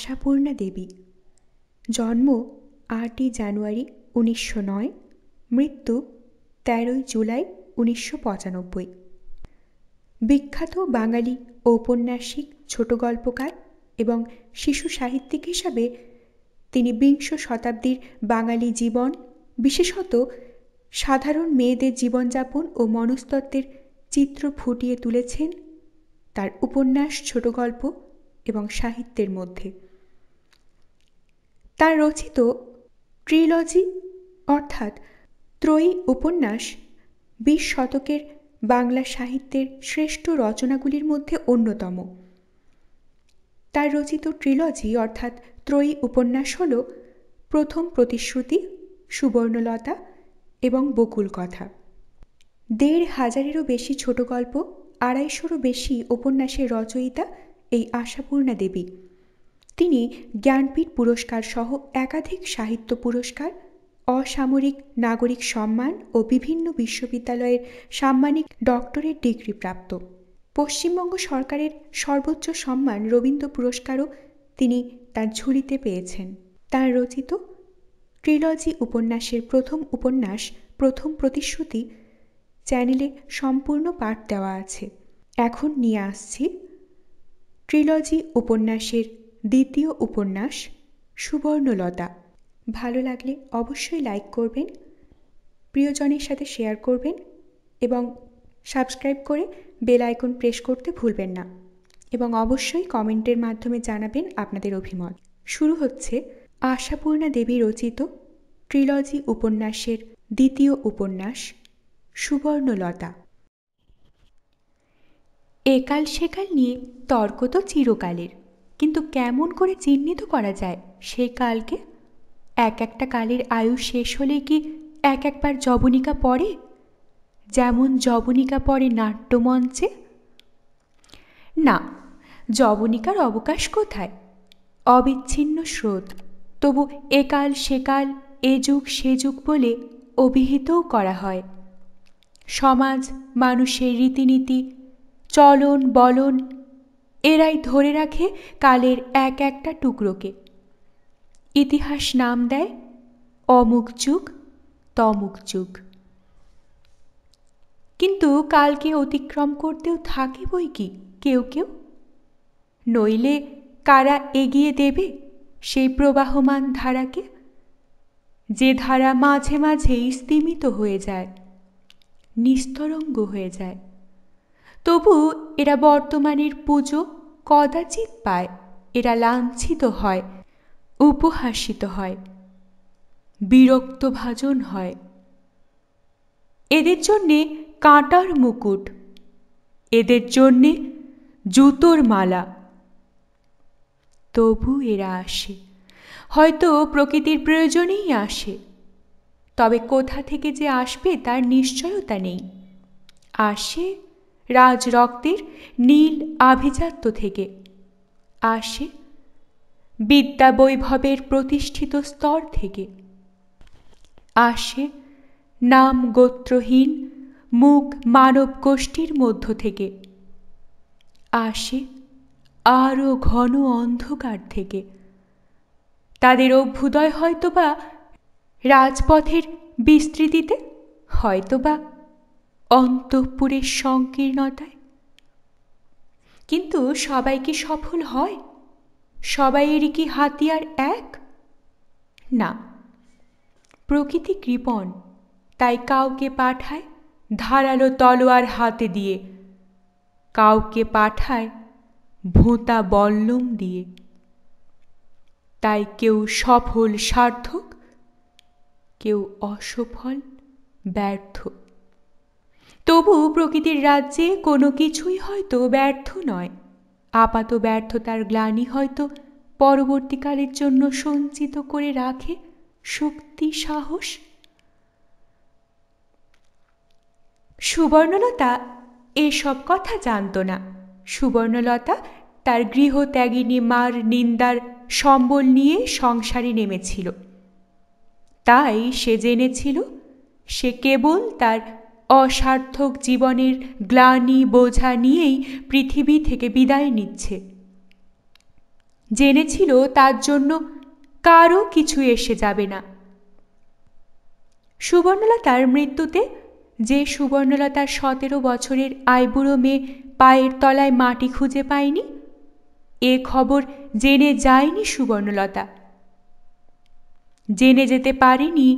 আশাপূর্ণা দেবী জন্ম আটই জানুয়ারি উনিশশো নয় মৃত্যু তেরোই জুলাই উনিশশো পঁচানব্বই বিখ্যাত বাঙালি ঔপন্যাসিক ছোট গল্পকার এবং শিশু সাহিত্যিক হিসাবে তিনি বিংশ শতাব্দীর বাঙালি জীবন বিশেষত সাধারণ মেয়েদের জীবনযাপন ও মনস্তত্ত্বের চিত্র ফুটিয়ে তুলেছেন তার উপন্যাস ছোট গল্প এবং সাহিত্যের মধ্যে তার রচিত ট্রিলজি অর্থাৎ ত্রয়ী উপন্যাস বিশ শতকের বাংলা সাহিত্যের শ্রেষ্ঠ রচনাগুলির মধ্যে অন্যতম তার রচিত ট্রিলজি অর্থাৎ ত্রয়ী উপন্যাস হল প্রথম প্রতিশ্রুতি সুবর্ণলতা এবং বকুল কথা দেড় হাজারেরও বেশি ছোট গল্প আড়াইশোরও বেশি উপন্যাসের রচয়িতা এই আশাপূর্ণা দেবী তিনি জ্ঞানপীঠ পুরস্কার সহ একাধিক সাহিত্য পুরস্কার অসামরিক নাগরিক সম্মান ও বিভিন্ন বিশ্ববিদ্যালয়ের সাম্মানিক ডক্টরেট ডিগ্রি প্রাপ্ত পশ্চিমবঙ্গ সরকারের সর্বোচ্চ সম্মান রবীন্দ্র পুরস্কারও তিনি তার ঝুলিতে পেয়েছেন তার রচিত ট্রিলজি উপন্যাসের প্রথম উপন্যাস প্রথম প্রতিশ্রুতি চ্যানেলে সম্পূর্ণ পাঠ দেওয়া আছে এখন নিয়ে আসছি ট্রিলজি উপন্যাসের দ্বিতীয় উপন্যাস সুবর্ণলতা ভালো লাগলে অবশ্যই লাইক করবেন প্রিয়জনের সাথে শেয়ার করবেন এবং সাবস্ক্রাইব করে বেল আইকন প্রেস করতে ভুলবেন না এবং অবশ্যই কমেন্টের মাধ্যমে জানাবেন আপনাদের অভিমত শুরু হচ্ছে আশাপূর্ণা দেবী রচিত ট্রিলজি উপন্যাসের দ্বিতীয় উপন্যাস সুবর্ণলতা একাল সেকাল নিয়ে তর্ক তো চিরকালের কিন্তু কেমন করে চিহ্নিত করা যায় সেই কালকে এক একটা কালের আয়ু শেষ হলে কি এক একবার জবনিকা পড়ে যেমন জবনিকা পড়ে নাট্যমঞ্চে না জবনিকার অবকাশ কোথায় অবিচ্ছিন্ন স্রোত তবু একাল সেকাল এ যুগ সে যুগ বলে অভিহিতও করা হয় সমাজ মানুষের রীতিনীতি চলন বলন এরাই ধরে রাখে কালের এক একটা টুকরোকে ইতিহাস নাম দেয় অমুক যুগ তমুক যুগ কিন্তু কালকে অতিক্রম করতেও থাকে বই কি কেউ কেউ নইলে কারা এগিয়ে দেবে সেই প্রবাহমান ধারাকে যে ধারা মাঝে মাঝেই স্তিমিত হয়ে যায় নিস্তরঙ্গ হয়ে যায় তবু এরা বর্তমানের পুজো কদাচিৎ পায় এরা লাঞ্ছিত হয় উপহাসিত হয় বিরক্তভাজন হয় এদের জন্যে কাঁটার মুকুট এদের জন্যে জুতোর মালা তবু এরা আসে হয়তো প্রকৃতির প্রয়োজনেই আসে তবে কোথা থেকে যে আসবে তার নিশ্চয়তা নেই আসে রাজরক্তের নীল আভিজাত্য থেকে আসে বিদ্যা বৈভবের প্রতিষ্ঠিত স্তর থেকে আসে নাম গোত্রহীন মুখ মানব গোষ্ঠীর মধ্য থেকে আসে আরও ঘন অন্ধকার থেকে তাদের অভ্যুদয় হয়তোবা রাজপথের বিস্তৃতিতে হয়তোবা অন্তঃপুরের সংকীর্ণতায় কিন্তু সবাই কি সফল হয় সবাইয়েরই কি হাতিয়ার এক না প্রকৃতি কৃপণ তাই কাউকে পাঠায় ধারালো তলোয়ার হাতে দিয়ে কাউকে পাঠায় ভোঁতা বল্লম দিয়ে তাই কেউ সফল সার্থক কেউ অসফল ব্যর্থক তবু প্রকৃতির রাজ্যে কোনো কিছুই হয়তো ব্যর্থ নয় আপাত ব্যর্থতার গ্লানি হয়তো পরবর্তীকালের জন্য সঞ্চিত করে রাখে শক্তি সাহস সুবর্ণলতা এসব কথা জানত না সুবর্ণলতা তার গৃহত্যাগিনী মার নিন্দার সম্বল নিয়ে সংসারে নেমেছিল তাই সে জেনেছিল সে কেবল তার অসার্থক জীবনের গ্লানি বোঝা নিয়েই পৃথিবী থেকে বিদায় নিচ্ছে জেনেছিল তার জন্য কারও কিছু এসে যাবে না সুবর্ণলতার মৃত্যুতে যে সুবর্ণলতার সতেরো বছরের আইবুড়ো মেয়ে পায়ের তলায় মাটি খুঁজে পায়নি এ খবর জেনে যায়নি সুবর্ণলতা জেনে যেতে পারিনি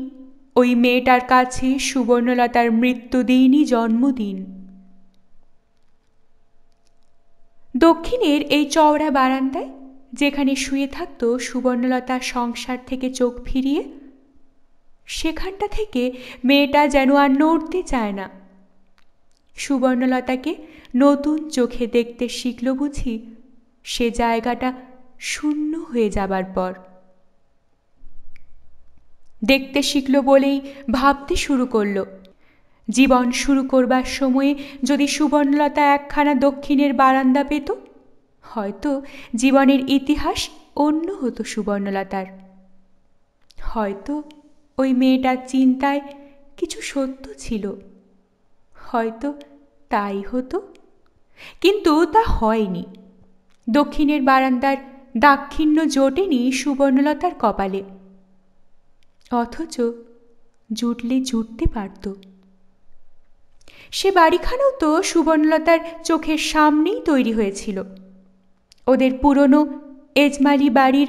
ওই মেয়েটার কাছে সুবর্ণলতার মৃত্যুদিনই জন্মদিন দক্ষিণের এই চওড়া বারান্দায় যেখানে শুয়ে থাকত সুবর্ণলতা সংসার থেকে চোখ ফিরিয়ে সেখানটা থেকে মেয়েটা যেন আর নড়তে চায় না সুবর্ণলতাকে নতুন চোখে দেখতে শিখল বুঝি সে জায়গাটা শূন্য হয়ে যাবার পর দেখতে শিখল বলেই ভাবতে শুরু করল জীবন শুরু করবার সময়ে যদি সুবর্ণলতা একখানা দক্ষিণের বারান্দা পেত হয়তো জীবনের ইতিহাস অন্য হতো সুবর্ণলতার হয়তো ওই মেয়েটার চিন্তায় কিছু সত্য ছিল হয়তো তাই হতো কিন্তু তা হয়নি দক্ষিণের বারান্দার দাক্ষিণ্য জোটেনি সুবর্ণলতার কপালে অথচ জুটলে জুটতে পারত সে বাড়িখানাও তো সুবর্ণলতার চোখের সামনেই তৈরি হয়েছিল ওদের পুরনো এজমালি বাড়ির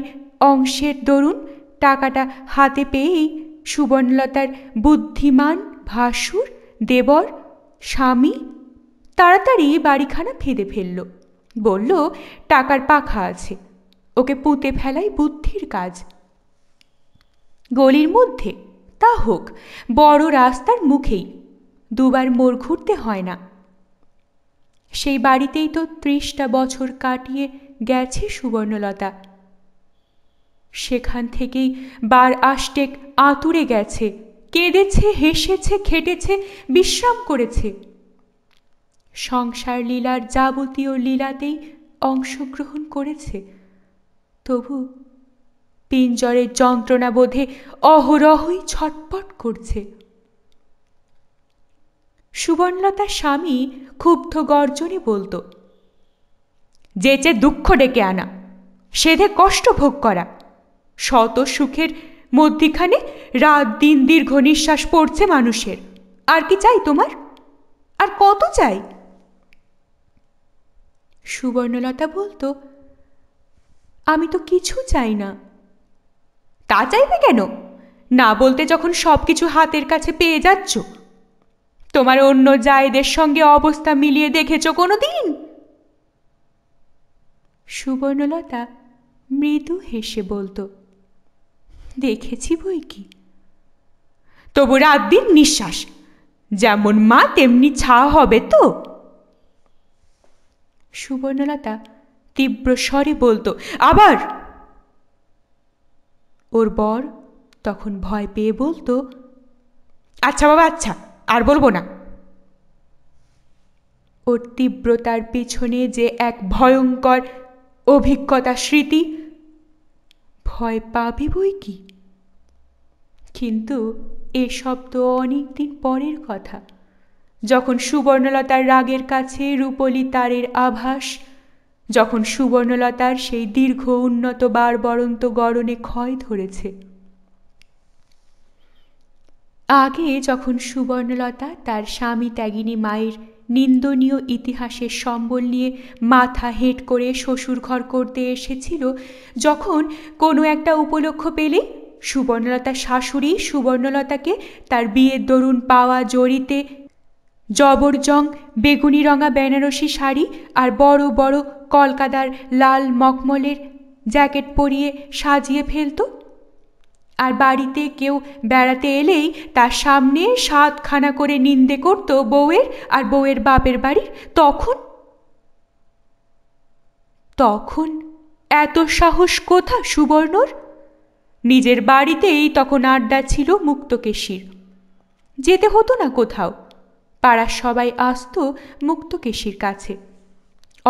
অংশের দরুন টাকাটা হাতে পেয়েই সুবর্ণলতার বুদ্ধিমান ভাসুর দেবর স্বামী তাড়াতাড়ি বাড়িখানা ফেঁদে ফেলল বলল টাকার পাখা আছে ওকে পুঁতে ফেলাই বুদ্ধির কাজ গলির মধ্যে তা হোক বড় রাস্তার মুখেই দুবার মোড় ঘুরতে হয় না সেই বাড়িতেই তো ত্রিশটা বছর কাটিয়ে গেছে সুবর্ণলতা সেখান থেকেই বার আষ্টেক আতুরে গেছে কেঁদেছে হেসেছে খেটেছে বিশ্রাম করেছে সংসার লীলার যাবতীয় লীলাতেই অংশগ্রহণ করেছে তবু পিঞ্জরের যন্ত্রণা বোধে অহরহই ছটপট করছে সুবর্ণলতার স্বামী ক্ষুব্ধ গর্জনে বলতো যেচে দুঃখ ডেকে আনা সেধে কষ্ট ভোগ করা শত সুখের মধ্যিখানে রাত দিন দীর্ঘ নিঃশ্বাস পড়ছে মানুষের আর কি চাই তোমার আর কত চাই সুবর্ণলতা বলতো আমি তো কিছু চাই না তা চাইবে কেন না বলতে যখন সব কিছু হাতের কাছে পেয়ে যাচ্ছ তোমার অন্য জায়েদের সঙ্গে অবস্থা মিলিয়ে দেখেছ কোনো দিন সুবর্ণলতা মৃদু হেসে বলতো দেখেছি বই কি তবু রাত দিন নিঃশ্বাস যেমন মা তেমনি ছা হবে তো সুবর্ণলতা তীব্র স্বরে বলতো আবার ওর বর তখন ভয় পেয়ে বলতো আচ্ছা বাবা আচ্ছা আর বলবো না ওর তীব্রতার পিছনে যে এক ভয়ঙ্কর অভিজ্ঞতা স্মৃতি ভয় পাবে বই কি কিন্তু এসব তো অনেক দিন পরের কথা যখন সুবর্ণলতার রাগের কাছে রূপলি তারের আভাস যখন সুবর্ণলতার সেই দীর্ঘ উন্নত বার বরন্ত গরণে ক্ষয় ধরেছে আগে যখন সুবর্ণলতা তার স্বামী ত্যাগিনী মায়ের নিন্দনীয় ইতিহাসের সম্বল নিয়ে মাথা হেঁট করে শ্বশুর ঘর করতে এসেছিল যখন কোনো একটা উপলক্ষ পেলে সুবর্ণলতা শাশুড়ি সুবর্ণলতাকে তার বিয়ের দরুন পাওয়া জড়িতে জবরজং বেগুনি রঙা বেনারসি শাড়ি আর বড় বড় কলকাতার লাল মকমলের জ্যাকেট পরিয়ে সাজিয়ে ফেলত আর বাড়িতে কেউ বেড়াতে এলেই তার সামনে সাতখানা করে নিন্দে করত বউয়ের আর বউয়ের বাপের বাড়ির তখন তখন এত সাহস কোথা সুবর্ণর নিজের বাড়িতেই তখন আড্ডা ছিল মুক্তকেশীর যেতে হতো না কোথাও পাড়ার সবাই আসত মুক্তকেশীর কাছে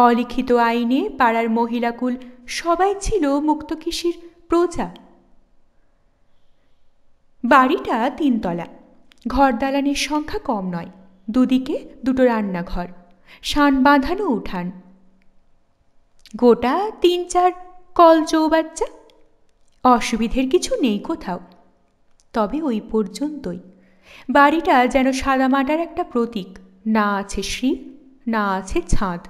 অলিখিত আইনে পাড়ার মহিলাকুল সবাই ছিল মুক্তকিশির প্রজা বাড়িটা তিনতলা ঘর দালানের সংখ্যা কম নয় দুদিকে দুটো রান্নাঘর শান বাঁধানো উঠান গোটা তিন চার কল চৌবাচ্চা অসুবিধের কিছু নেই কোথাও তবে ওই পর্যন্তই বাড়িটা যেন সাদামাটার একটা প্রতীক না আছে শ্রী না আছে ছাদ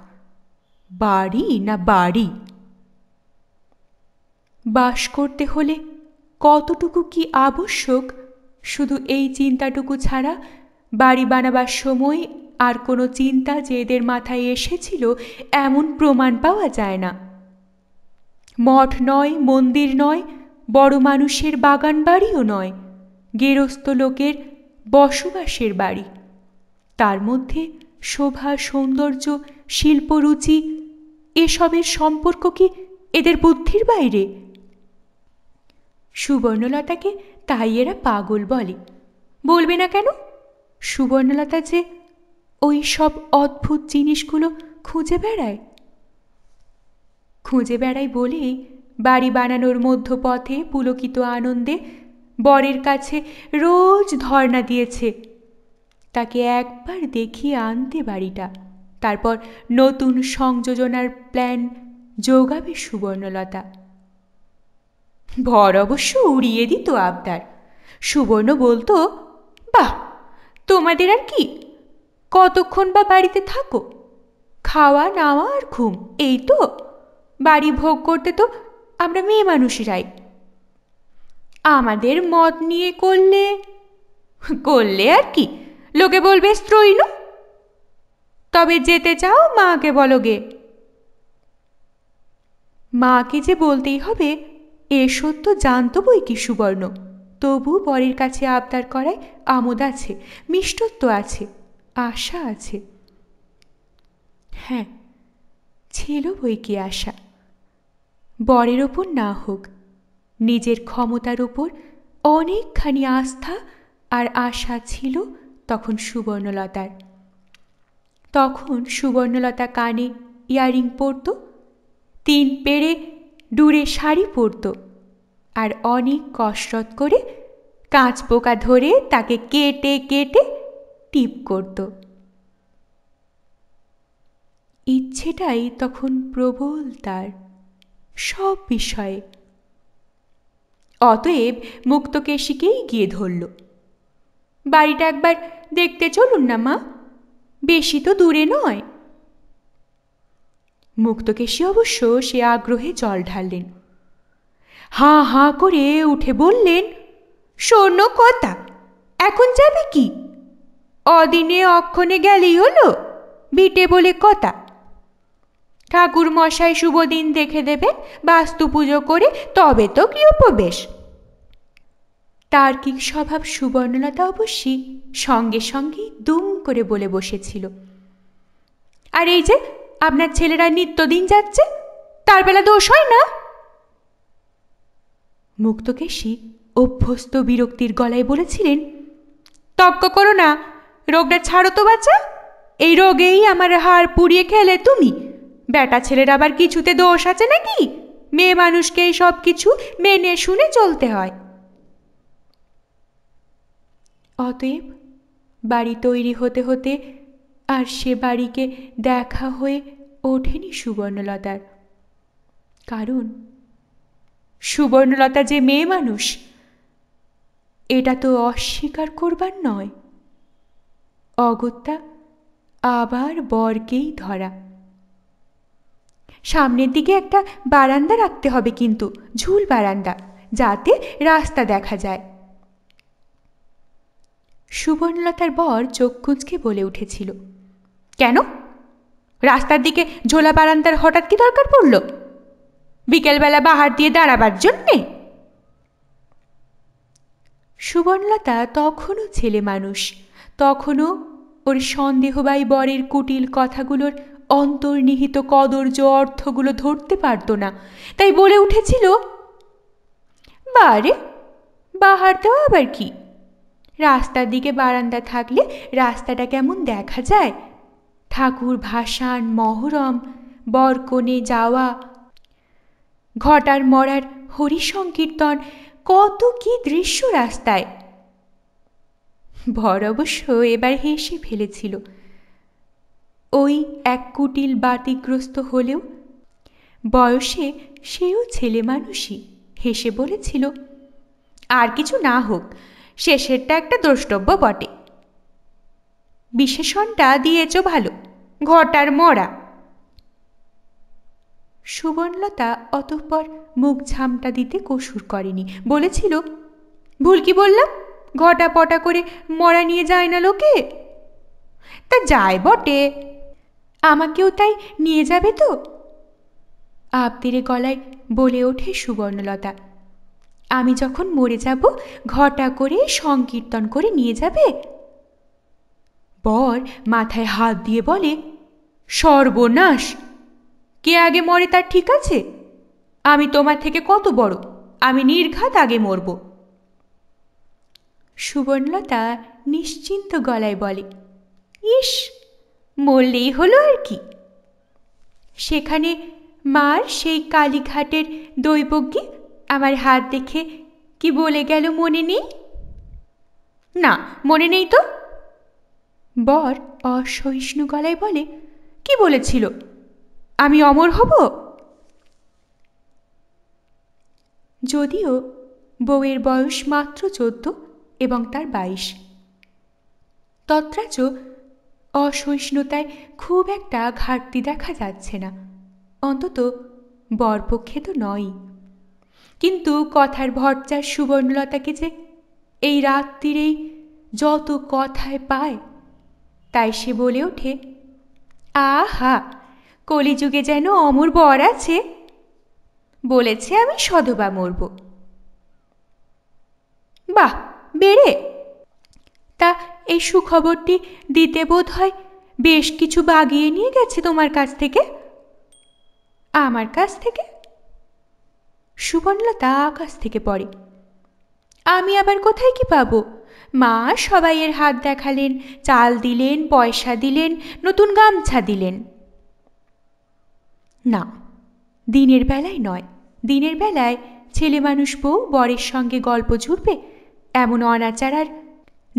বাড়ি না বাড়ি বাস করতে হলে কতটুকু কি আবশ্যক শুধু এই চিন্তাটুকু ছাড়া বাড়ি বানাবার সময় আর কোনো চিন্তা যে এদের মাথায় এসেছিল এমন প্রমাণ পাওয়া যায় না মঠ নয় মন্দির নয় বড় মানুষের বাগান বাড়িও নয় গেরস্থ লোকের বসবাসের বাড়ি তার মধ্যে শোভা সৌন্দর্য শিল্পরুচি এসবের সম্পর্ক কি এদের বুদ্ধির বাইরে সুবর্ণলতাকে তাই এরা পাগল বলে বলবে না কেন সুবর্ণলতা যে ওই সব অদ্ভুত জিনিসগুলো খুঁজে বেড়ায় খুঁজে বেড়াই বলেই বাড়ি বানানোর মধ্যপথে পুলকিত আনন্দে বরের কাছে রোজ ধর্ণা দিয়েছে তাকে একবার দেখিয়ে আনতে বাড়িটা তারপর নতুন সংযোজনার প্ল্যান যোগাবে সুবর্ণলতা ভর অবশ্য উড়িয়ে দিত আবদার সুবর্ণ বলতো বাহ তোমাদের আর কি কতক্ষণ বা বাড়িতে থাকো খাওয়া নাওয়া আর ঘুম এই তো বাড়ি ভোগ করতে তো আমরা মেয়ে মানুষেরাই আমাদের মত নিয়ে করলে করলে আর কি লোকে বলবে স্ত্রৈণ তবে যেতে চাও মাকে বলো গে মাকে যে বলতেই হবে এ সত্য জানত বই কি সুবর্ণ তবু বরের কাছে আবদার করায় আমোদ আছে মিষ্টত্ব আছে আশা আছে হ্যাঁ ছিল বই কি আশা বরের ওপর না হোক নিজের ক্ষমতার ওপর অনেকখানি আস্থা আর আশা ছিল তখন সুবর্ণলতার তখন সুবর্ণলতা কানে ইয়ারিং পরত তিন পেরে দূরে শাড়ি পরত আর অনেক কসরত করে কাঁচ পোকা ধরে তাকে কেটে কেটে টিপ করত ইচ্ছেটাই তখন প্রবল তার সব বিষয়ে অতএব মুক্তকেশীকেই গিয়ে ধরল বাড়িটা একবার দেখতে চলুন না মা বেশি তো দূরে নয় মুক্তকেশী অবশ্য সে আগ্রহে জল ঢাললেন হাঁ হাঁ করে উঠে বললেন শোন কথা এখন যাবে কি অদিনে অক্ষণে গেলেই হলো বিটে বলে কথা ঠাকুর মশাই শুভদিন দেখে দেবে বাস্তু পুজো করে তবে তো কি তার তার্কিক স্বভাব সুবর্ণলতা অবশ্যই সঙ্গে সঙ্গে দুম করে বলে বসেছিল আর এই যে আপনার ছেলেরা নিত্যদিন যাচ্ছে তার বেলা দোষ হয় না মুক্তকেশী অভ্যস্ত বিরক্তির গলায় বলেছিলেন তক্ক করো না রোগটা ছাড়ো তো বাচ্চা এই রোগেই আমার হাড় পুড়িয়ে খেলে তুমি বেটা ছেলের আবার কিছুতে দোষ আছে নাকি মেয়ে মানুষকে সব কিছু মেনে শুনে চলতে হয় অতএব বাড়ি তৈরি হতে হতে আর সে বাড়িকে দেখা হয়ে ওঠেনি সুবর্ণলতার কারণ সুবর্ণলতা যে মেয়ে মানুষ এটা তো অস্বীকার করবার নয় অগত্যা আবার বরকেই ধরা সামনের দিকে একটা বারান্দা রাখতে হবে কিন্তু ঝুল বারান্দা যাতে রাস্তা দেখা যায় সুবর্ণলতার বর চোখ কুঁচকে বলে উঠেছিল কেন রাস্তার দিকে ঝোলা বারান্দার হঠাৎ কি দরকার পড়ল বিকেলবেলা বাহার দিয়ে দাঁড়াবার জন্যে সুবর্ণলতা তখনও ছেলে মানুষ তখনও ওর সন্দেহবাই বরের কুটিল কথাগুলোর অন্তর্নিহিত কদর্য অর্থগুলো ধরতে পারত না তাই বলে উঠেছিল বারে বাহার দেওয়া আবার কি রাস্তার দিকে বারান্দা থাকলে রাস্তাটা কেমন দেখা যায় ঠাকুর ভাসান মহরম বরকনে যাওয়া ঘটার মরার হরি সংকীর্তন কত কি দৃশ্য রাস্তায় ভর অবশ্য এবার হেসে ফেলেছিল ওই এক কুটিল বাতিগ্রস্ত হলেও বয়সে সেও ছেলে মানুষই হেসে বলেছিল আর কিছু না হোক শেষেরটা একটা দ্রষ্টব্য বটে বিশেষণটা দিয়েছ ভালো ঘটার মরা সুবর্ণলতা অতঃপর মুখ ঝামটা দিতে কসুর করেনি বলেছিল ভুল কি বললাম ঘটা পটা করে মরা নিয়ে যায় না লোকে তা যায় বটে আমাকেও তাই নিয়ে যাবে তো আবতিরে গলায় বলে ওঠে সুবর্ণলতা আমি যখন মরে যাব ঘটা করে সংকীর্তন করে নিয়ে যাবে বর মাথায় হাত দিয়ে বলে সর্বনাশ কে আগে মরে তার ঠিক আছে আমি তোমার থেকে কত বড় আমি নির্ঘাত আগে মরব সুবর্ণলতা নিশ্চিন্ত গলায় বলে ইস মরলেই হলো আর কি সেখানে মার সেই কালীঘাটের দৈবজ্ঞী আমার হাত দেখে কি বলে গেল মনে নেই না মনে নেই তো বর অসহিষ্ণু গলায় বলে কি বলেছিল আমি অমর হব যদিও বউয়ের বয়স মাত্র চোদ্দ এবং তার বাইশ তত্রাচ অসহিষ্ণুতায় খুব একটা ঘাটতি দেখা যাচ্ছে না অন্তত বরপক্ষে তো নয় কিন্তু কথার ভরচার সুবর্ণলতাকে যে এই রাত্রিরেই যত কথায় পায় তাই সে বলে ওঠে আহা কলিযুগে যেন অমর বর আছে বলেছে আমি সধবা মরব বাহ বেড়ে তা এই সুখবরটি দিতে বোধ হয় বেশ কিছু বাগিয়ে নিয়ে গেছে তোমার কাছ থেকে আমার কাছ থেকে সুবর্ণলতা আকাশ থেকে পড়ে আমি আবার কোথায় কি পাবো মা সবাই এর হাত দেখালেন চাল দিলেন পয়সা দিলেন নতুন গামছা দিলেন না দিনের বেলায় নয় দিনের বেলায় ছেলে মানুষ বউ বরের সঙ্গে গল্প জুড়বে এমন অনাচার আর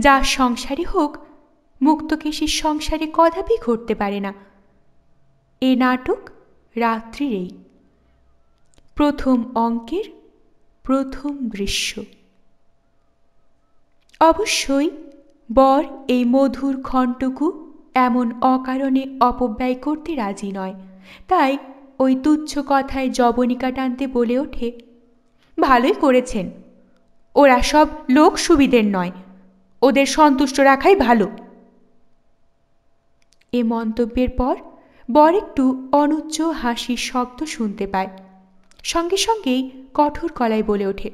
যা সংসারে হোক মুক্তকেশীর সংসারে কদাপি ঘটতে পারে না এ নাটক রাত্রিরেই প্রথম অঙ্কের প্রথম দৃশ্য অবশ্যই বর এই মধুর খণ্ডকু এমন অকারণে অপব্যয় করতে রাজি নয় তাই ওই তুচ্ছ কথায় জবনিকা টানতে বলে ওঠে ভালোই করেছেন ওরা সব লোক সুবিধের নয় ওদের সন্তুষ্ট রাখাই ভালো এ মন্তব্যের পর বর একটু অনুচ্চ হাসির শব্দ শুনতে পায় সঙ্গে সঙ্গেই কঠোর কলায় বলে ওঠে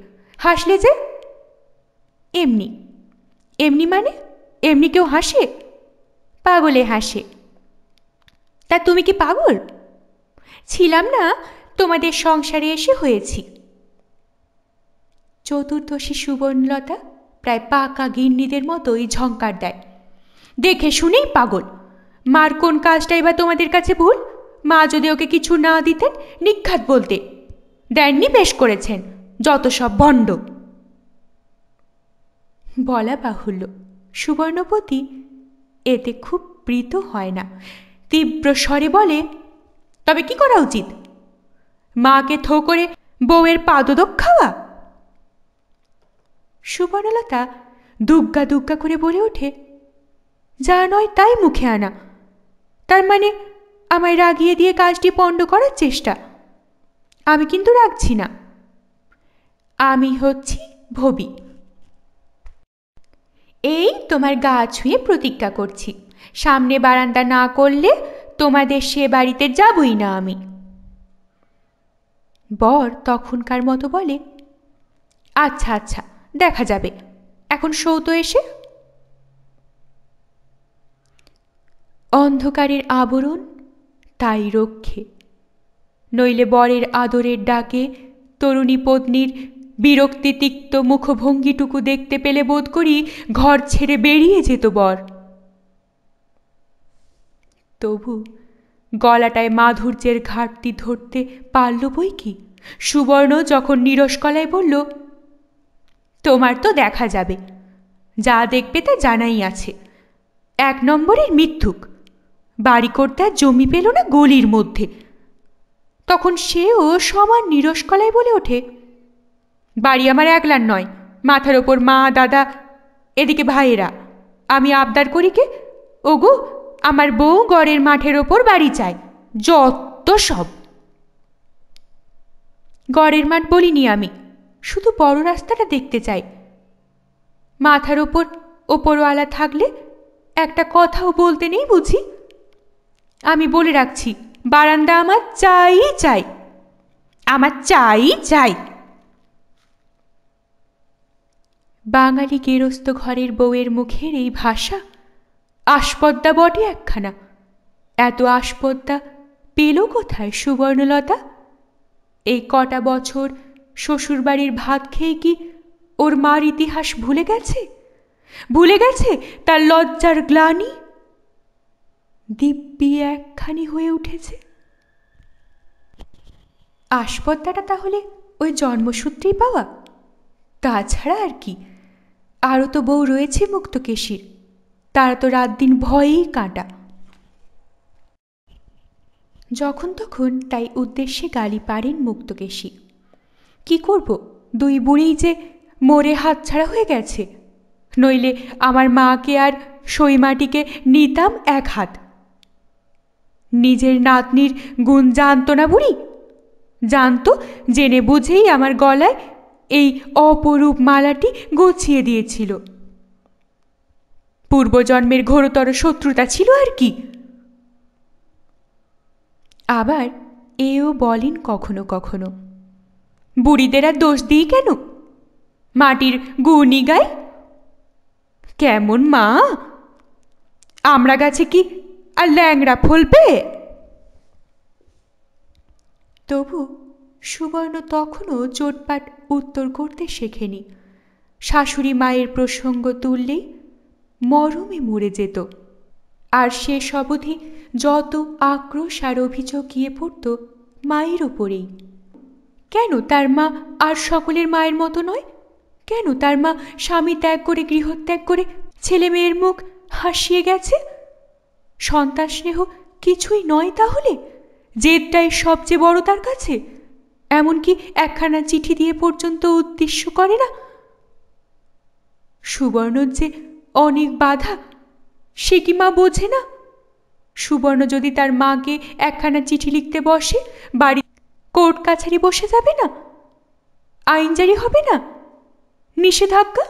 হাসলে যে এমনি এমনি মানে এমনি কেউ হাসে পাগলে হাসে তা তুমি কি পাগল ছিলাম না তোমাদের সংসারে এসে হয়েছি চতুর্দশী সুবর্ণলতা প্রায় পাকা গিন্নিদের মতোই ঝঙ্কার দেয় দেখে শুনেই পাগল মার কোন কাজটাই বা তোমাদের কাছে ভুল মা যদি ওকে কিছু না দিতেন নিখ্যাত বলতে দেননি বেশ করেছেন যত সব ভণ্ড বলা বাহুল্য সুবর্ণপতি এতে খুব প্রীত হয় না তীব্র স্বরে বলে তবে কি করা উচিত মাকে থো করে বউয়ের পাদদক খাওয়া সুবর্ণলতা দুগ্গা দুগ্গা করে বলে ওঠে যা নয় তাই মুখে আনা তার মানে আমায় রাগিয়ে দিয়ে কাজটি পণ্ড করার চেষ্টা আমি কিন্তু রাখছি না আমি হচ্ছি ভবি এই তোমার গা ছুঁয়ে প্রতিজ্ঞা করছি সামনে বারান্দা না করলে তোমাদের সে বাড়িতে যাবই না আমি বর তখনকার মতো বলে আচ্ছা আচ্ছা দেখা যাবে এখন সৌত এসে অন্ধকারের আবরণ তাই রক্ষে নইলে বরের আদরের ডাকে তরুণী পত্নীর বিরক্তিতিক্ত মুখভঙ্গিটুকু দেখতে পেলে বোধ করি ঘর ছেড়ে বেরিয়ে যেত বর তবু গলাটায় মাধুর্যের ঘাটতি ধরতে পারল বই কি সুবর্ণ যখন নিরস গলায় বলল তোমার তো দেখা যাবে যা দেখবে তা জানাই আছে এক নম্বরের মিথ্যুক বাড়ি করতে আর জমি পেল না গলির মধ্যে তখন সেও সমান নিরস কলায় বলে ওঠে বাড়ি আমার একলার নয় মাথার ওপর মা দাদা এদিকে ভাইয়েরা আমি আবদার করি কে ওগো আমার বউ গড়ের মাঠের ওপর বাড়ি চায় যত সব গড়ের মাঠ বলিনি আমি শুধু বড় রাস্তাটা দেখতে চাই মাথার ওপর ওপরওয়ালা থাকলে একটা কথাও বলতে নেই বুঝি আমি বলে রাখছি বারান্দা আমার চাই চাই আমার চাই চাই বাঙালি গেরস্ত ঘরের বউয়ের মুখের এই ভাষা আসপদ্দা বটে একখানা এত আসপদ্দা পেল কোথায় সুবর্ণলতা এই কটা বছর শ্বশুরবাড়ির ভাত খেয়ে কি ওর মার ইতিহাস ভুলে গেছে ভুলে গেছে তার লজ্জার গ্লানি দিব্যি একখানি হয়ে উঠেছে আসপদ্মাটা তাহলে ওই জন্মসূত্রেই পাওয়া তাছাড়া আর কি আরও তো বউ রয়েছে মুক্তকেশীর তারা তো রাত দিন ভয়েই কাঁটা যখন তখন তাই উদ্দেশ্যে গালি পারেন মুক্তকেশী কি করব দুই বুড়ি যে মোরে হাতছাড়া হয়ে গেছে নইলে আমার মাকে আর সইমাটিকে নিতাম এক হাত নিজের নাতনির গুণ জানতো না বুড়ি জানতো জেনে বুঝেই আমার গলায় এই অপরূপ মালাটি গছিয়ে দিয়েছিল পূর্বজন্মের ঘোরতর শত্রুতা ছিল আর কি আবার এও বলেন কখনো কখনো বুড়িদের আর দোষ দিই কেন মাটির গুণি গায় কেমন মা আমরা গাছে কি আর ল্যাংড়া ফলবে তবু সুবর্ণ তখনও চোটপাট উত্তর করতে শেখেনি শাশুড়ি মায়ের প্রসঙ্গ তুললেই মরমে মরে যেত আর সে অবধি যত আক্রোশ আর অভিযোগ গিয়ে পড়ত মায়ের ওপরেই কেন তার মা আর সকলের মায়ের মতো নয় কেন তার মা স্বামী ত্যাগ করে গৃহত্যাগ করে ছেলে মেয়ের মুখ হাসিয়ে গেছে সন্তান স্নেহ কিছুই নয় তাহলে জেদটাই সবচেয়ে বড় তার কাছে এমনকি একখানা চিঠি দিয়ে পর্যন্ত উদ্দেশ্য করে না সুবর্ণর যে অনেক বাধা সে কি মা বোঝে না সুবর্ণ যদি তার মাকে একখানা চিঠি লিখতে বসে বাড়ি কোর্ট কাছারি বসে যাবে না আইনজারি হবে না নিষেধাজ্ঞা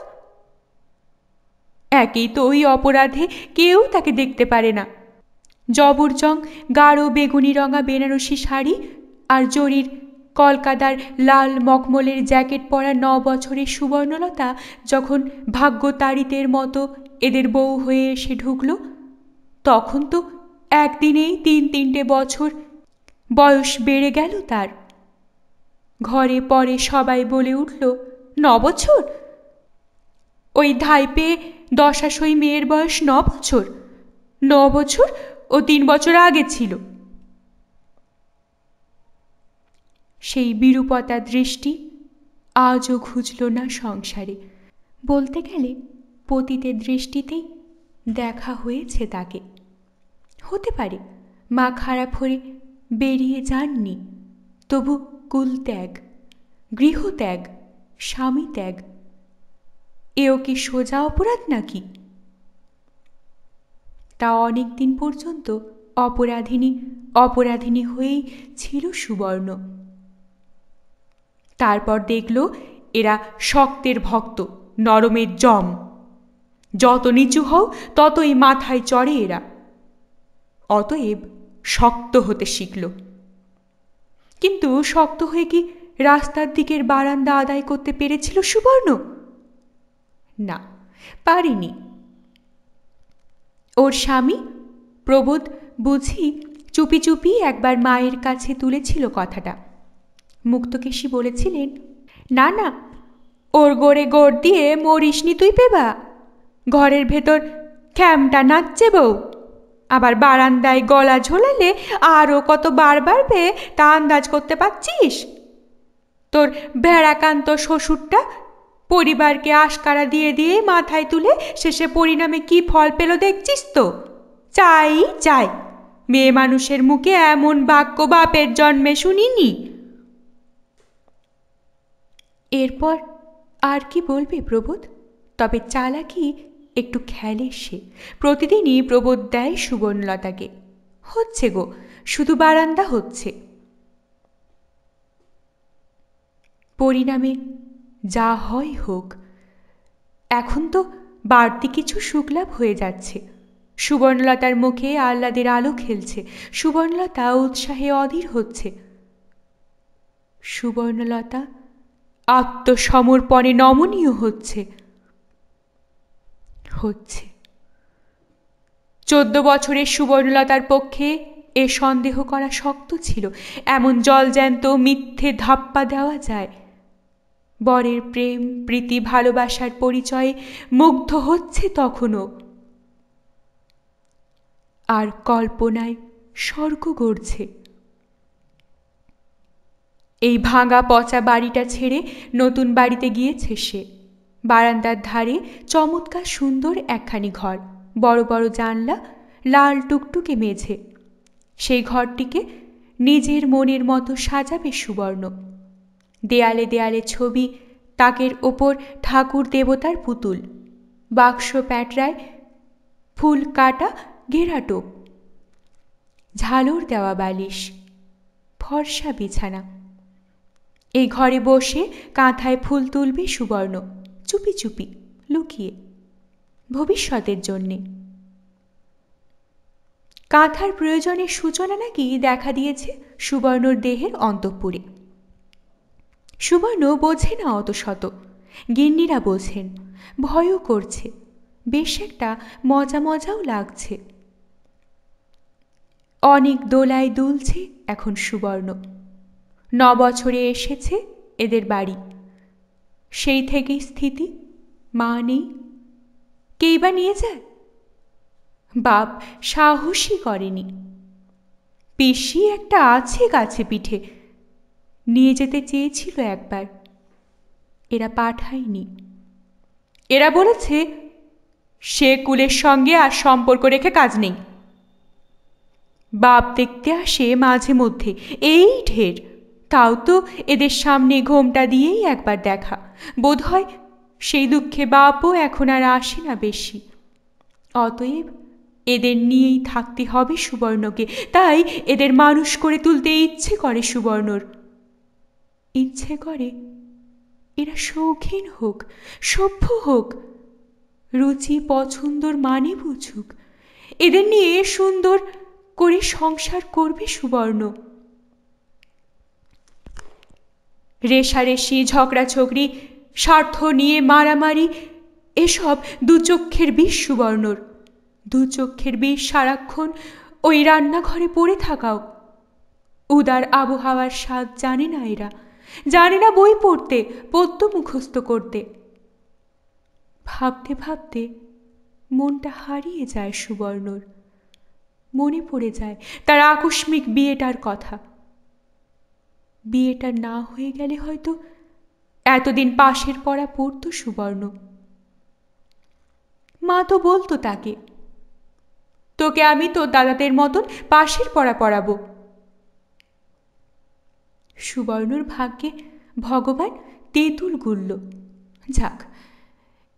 একেই তো ওই অপরাধে কেউ তাকে দেখতে পারে না জবরজং গাঢ় বেগুনি রঙা বেনারসি শাড়ি আর জরির কলকাতার লাল মকমলের জ্যাকেট পরা ন বছরের সুবর্ণলতা যখন তারিতের মতো এদের বউ হয়ে এসে ঢুকল তখন তো একদিনেই তিন তিনটে বছর বয়স বেড়ে গেল তার ঘরে পরে সবাই বলে উঠল ন বছর ওই ধাই পেয়ে দশাশই মেয়ের বয়স ন বছর ন বছর ও তিন বছর আগে ছিল সেই বিরূপতা দৃষ্টি আজও খুঁজল না সংসারে বলতে গেলে পতিতের দৃষ্টিতেই দেখা হয়েছে তাকে হতে পারে মা খারাপ হয়ে বেরিয়ে যাননি তবু কুলত্যাগ গৃহত্যাগ স্বামী ত্যাগ এও কি সোজা অপরাধ নাকি তা অনেক দিন পর্যন্ত অপরাধিনী অপরাধিনী হয়েই ছিল সুবর্ণ তারপর দেখল এরা শক্তের ভক্ত নরমের জম যত নিচু হও ততই মাথায় চড়ে এরা অতএব শক্ত হতে শিখল কিন্তু শক্ত হয়ে কি রাস্তার দিকের বারান্দা আদায় করতে পেরেছিল সুবর্ণ না পারিনি ওর স্বামী প্রবোধ বুঝি চুপি চুপি একবার মায়ের কাছে তুলেছিল কথাটা মুক্তকেশী বলেছিলেন না না ওর গোড়ে গোড় দিয়ে মরিসনি তুই পেবা ঘরের ভেতর খ্যামটা নাচছে বউ আবার বারান্দায় গলা ঝোলালে আরও কত বার বাড়বে তা আন্দাজ করতে পারছিস তোর ভেড়াকান্ত শ্বশুরটা পরিবারকে আশকারা দিয়ে দিয়ে মাথায় তুলে শেষে পরিণামে কি ফল পেল দেখছিস তো চাই চাই মেয়ে মানুষের মুখে এমন বাক্য বাপের জন্মে শুনিনি এরপর আর কি বলবে প্রবোধ তবে চালাকি একটু খেলে সে প্রতিদিনই প্রবোধ দেয় সুবর্ণলতাকে হচ্ছে গো শুধু বারান্দা হচ্ছে পরিণামে যা হয় হোক এখন তো বাড়তি কিছু সুখলাভ হয়ে যাচ্ছে সুবর্ণলতার মুখে আহ্লাদের আলো খেলছে সুবর্ণলতা উৎসাহে অধীর হচ্ছে সুবর্ণলতা আত্মসমর্পণে নমনীয় হচ্ছে হচ্ছে চোদ্দ বছরের সুবর্ণলতার পক্ষে এ সন্দেহ করা শক্ত ছিল এমন জলজ্যান্ত মিথ্যে ধাপ্পা দেওয়া যায় বরের প্রেম প্রীতি ভালোবাসার পরিচয়ে মুগ্ধ হচ্ছে তখনও আর কল্পনায় স্বর্গ গড়ছে এই ভাঙা পচা বাড়িটা ছেড়ে নতুন বাড়িতে গিয়েছে সে বারান্দার ধারে চমৎকার সুন্দর একখানি ঘর বড় বড় জানলা লাল টুকটুকে মেঝে সেই ঘরটিকে নিজের মনের মতো সাজাবে সুবর্ণ দেয়ালে দেয়ালে ছবি তাকের ওপর ঠাকুর দেবতার পুতুল বাক্স প্যাটরায় ফুল কাটা ঘেরাটোপ ঝালুর দেওয়া বালিশ ফর্সা বিছানা এই ঘরে বসে কাঁথায় ফুল তুলবে সুবর্ণ চুপি চুপি লুকিয়ে ভবিষ্যতের জন্যে কাঁথার প্রয়োজনের সূচনা নাকি দেখা দিয়েছে সুবর্ণর দেহের অন্তঃপুরে সুবর্ণ বোঝে না অত শত গিন্নিরা বোঝেন ভয়ও করছে বেশ একটা মজা মজাও লাগছে অনেক দোলায় দুলছে এখন সুবর্ণ নবছরে এসেছে এদের বাড়ি সেই থেকে স্থিতি মা নেই কেই বা নিয়ে যায় বাপ সাহসই করেনি পিসি একটা আছে গাছে পিঠে নিয়ে যেতে চেয়েছিল একবার এরা পাঠায়নি এরা বলেছে সে কুলের সঙ্গে আর সম্পর্ক রেখে কাজ নেই বাপ দেখতে আসে মাঝে মধ্যে এই ঢের তাও তো এদের সামনে ঘোমটা দিয়েই একবার দেখা বোধ হয় সেই দুঃখে বাপও এখন আর আসে না বেশি অতএব এদের নিয়েই থাকতে হবে সুবর্ণকে তাই এদের মানুষ করে তুলতে ইচ্ছে করে সুবর্ণর ইচ্ছে করে এরা শৌখিন হোক সভ্য হোক রুচি পছন্দর মানে বুঝুক এদের নিয়ে সুন্দর করে সংসার করবে সুবর্ণ রেশারেশি ঝগড়ি স্বার্থ নিয়ে মারামারি এসব দুচক্ষের বিষ সুবর্ণর দুচক্ষের বিষ সারাক্ষণ ওই রান্নাঘরে পড়ে থাকাও উদার আবহাওয়ার স্বাদ জানে না এরা জানি না বই পড়তে পদ্য মুখস্থ করতে ভাবতে ভাবতে মনটা হারিয়ে যায় সুবর্ণর মনে পড়ে যায় তার আকস্মিক বিয়েটার কথা বিয়েটা না হয়ে গেলে হয়তো এতদিন পাশের পড়া পড়তো সুবর্ণ মা তো বলতো তাকে তোকে আমি তোর দাদাদের মতন পাশের পড়া পড়াবো সুবর্ণর ভাগ্যে ভগবান তেঁতুল গুলল যাক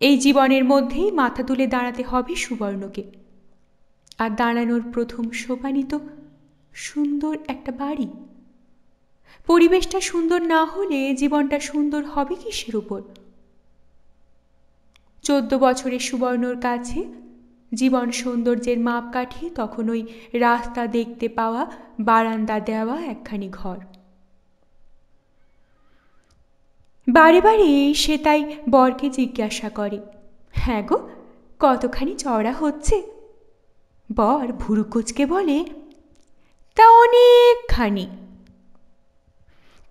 এই জীবনের মধ্যেই মাথা তুলে দাঁড়াতে হবে সুবর্ণকে আর দাঁড়ানোর প্রথম সোপানিত সুন্দর একটা বাড়ি পরিবেশটা সুন্দর না হলে জীবনটা সুন্দর হবে কিসের উপর চোদ্দ বছরের সুবর্ণর কাছে জীবন সৌন্দর্যের মাপকাঠি তখন ওই রাস্তা দেখতে পাওয়া বারান্দা দেওয়া একখানি ঘর বারে বারে সে তাই বরকে জিজ্ঞাসা করে হ্যাঁ গো কতখানি চড়া হচ্ছে বর ভুরুকোচকে বলে তা অনেকখানি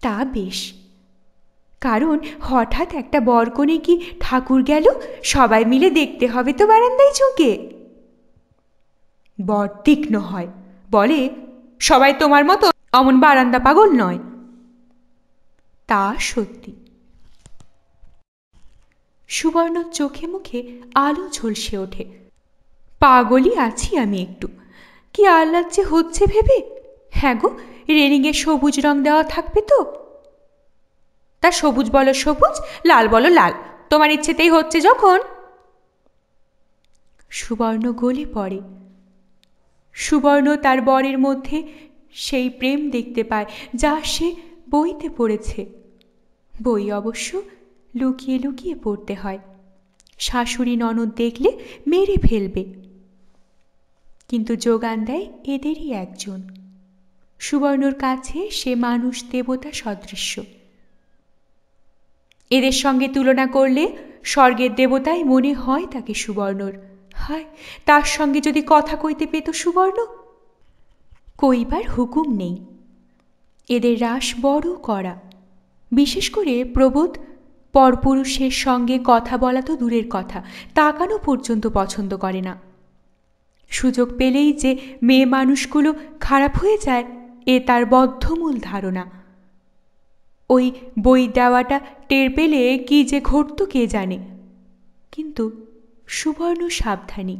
তা বেশ কারণ হঠাৎ একটা বর বরকনে কি ঠাকুর গেল সবাই মিলে দেখতে হবে তো বারান্দায় ঝুঁকে বর তীক্ষ্ণ হয় বলে সবাই তোমার মতো অমন বারান্দা পাগল নয় তা সত্যি সুবর্ণ চোখে মুখে আলো ঝলসে ওঠে পাগলই আছি আমি একটু কি আহ্লাদ যে হচ্ছে ভেবে হ্যাঁ গো রেলিংয়ে সবুজ রং দেওয়া থাকবে তো তা সবুজ বলো সবুজ লাল বলো লাল তোমার ইচ্ছেতেই হচ্ছে যখন সুবর্ণ গলে পড়ে সুবর্ণ তার বরের মধ্যে সেই প্রেম দেখতে পায় যা সে বইতে পড়েছে বই অবশ্য লুকিয়ে লুকিয়ে পড়তে হয় শাশুড়ি ননদ দেখলে মেরে ফেলবে কিন্তু যোগান দেয় এদেরই একজন সুবর্ণর কাছে সে মানুষ দেবতা সদৃশ্য এদের সঙ্গে তুলনা করলে স্বর্গের দেবতাই মনে হয় তাকে সুবর্ণর হয় তার সঙ্গে যদি কথা কইতে পেত সুবর্ণ কইবার হুকুম নেই এদের রাস বড় করা বিশেষ করে প্রবোধ পরপুরুষের সঙ্গে কথা বলা তো দূরের কথা তাকানো পর্যন্ত পছন্দ করে না সুযোগ পেলেই যে মেয়ে মানুষগুলো খারাপ হয়ে যায় এ তার বদ্ধমূল ধারণা ওই বই দেওয়াটা টের পেলে কি যে ঘটত কে জানে কিন্তু সুবর্ণ সাবধানী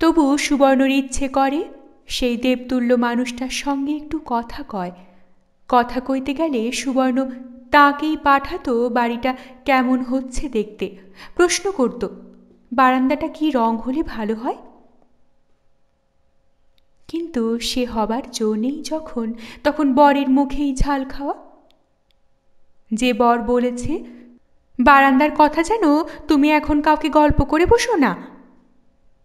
তবু সুবর্ণর ইচ্ছে করে সেই দেবতুল্য মানুষটার সঙ্গে একটু কথা কয় কথা কইতে গেলে সুবর্ণ তাকেই পাঠাতো বাড়িটা কেমন হচ্ছে দেখতে প্রশ্ন করত বারান্দাটা কি রং হলে ভালো হয় কিন্তু সে হবার জো নেই যখন তখন বরের মুখেই ঝাল খাওয়া যে বর বলেছে বারান্দার কথা যেন তুমি এখন কাউকে গল্প করে বসো না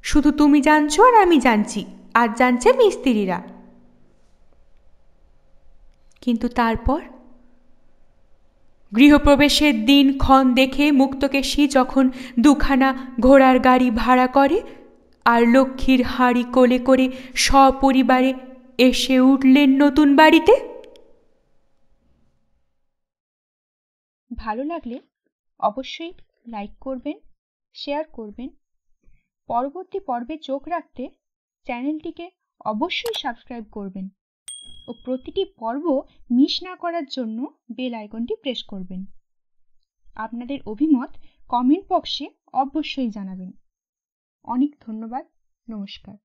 শুধু তুমি জানছো আর আমি জানছি আর জানছে মিস্ত্রিরা কিন্তু তারপর গৃহপ্রবেশের দিন ক্ষণ দেখে মুক্তকেশী যখন দুখানা ঘোড়ার গাড়ি ভাড়া করে আর লক্ষ্মীর হাড়ি কোলে করে সপরিবারে এসে উঠলেন নতুন বাড়িতে ভালো লাগলে অবশ্যই লাইক করবেন শেয়ার করবেন পরবর্তী পর্বে চোখ রাখতে চ্যানেলটিকে অবশ্যই সাবস্ক্রাইব করবেন ও প্রতিটি পর্ব মিস না করার জন্য বেল আইকনটি প্রেস করবেন আপনাদের অভিমত কমেন্ট বক্সে অবশ্যই জানাবেন অনেক ধন্যবাদ নমস্কার